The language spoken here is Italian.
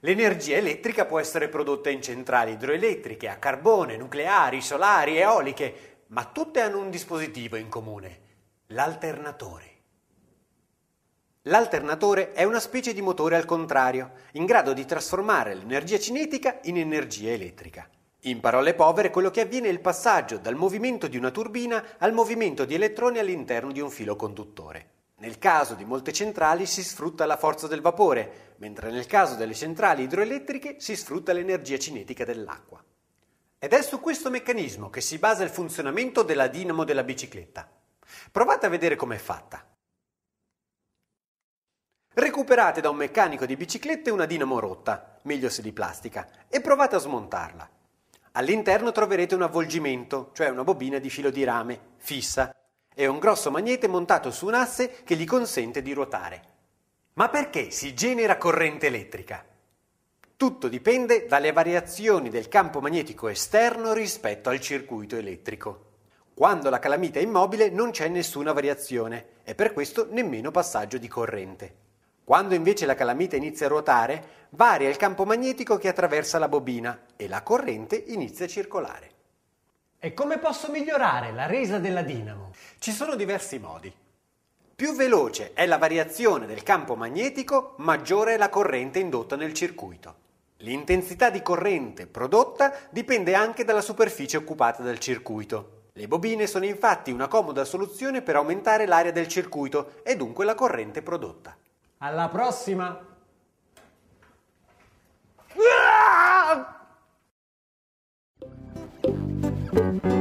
L'energia elettrica può essere prodotta in centrali idroelettriche, a carbone, nucleari, solari, eoliche, ma tutte hanno un dispositivo in comune, l'alternatore. L'alternatore è una specie di motore al contrario, in grado di trasformare l'energia cinetica in energia elettrica. In parole povere, quello che avviene è il passaggio dal movimento di una turbina al movimento di elettroni all'interno di un filo conduttore. Nel caso di molte centrali si sfrutta la forza del vapore, mentre nel caso delle centrali idroelettriche si sfrutta l'energia cinetica dell'acqua. Ed è su questo meccanismo che si basa il funzionamento della dinamo della bicicletta. Provate a vedere com'è fatta. Recuperate da un meccanico di biciclette una dinamo rotta, meglio se di plastica, e provate a smontarla. All'interno troverete un avvolgimento, cioè una bobina di filo di rame, fissa, e un grosso magnete montato su un asse che gli consente di ruotare. Ma perché si genera corrente elettrica? Tutto dipende dalle variazioni del campo magnetico esterno rispetto al circuito elettrico. Quando la calamita è immobile non c'è nessuna variazione e per questo nemmeno passaggio di corrente. Quando invece la calamita inizia a ruotare, varia il campo magnetico che attraversa la bobina e la corrente inizia a circolare. E come posso migliorare la resa della dinamo? Ci sono diversi modi. Più veloce è la variazione del campo magnetico, maggiore è la corrente indotta nel circuito. L'intensità di corrente prodotta dipende anche dalla superficie occupata dal circuito. Le bobine sono infatti una comoda soluzione per aumentare l'area del circuito e dunque la corrente prodotta. Alla prossima! Ah!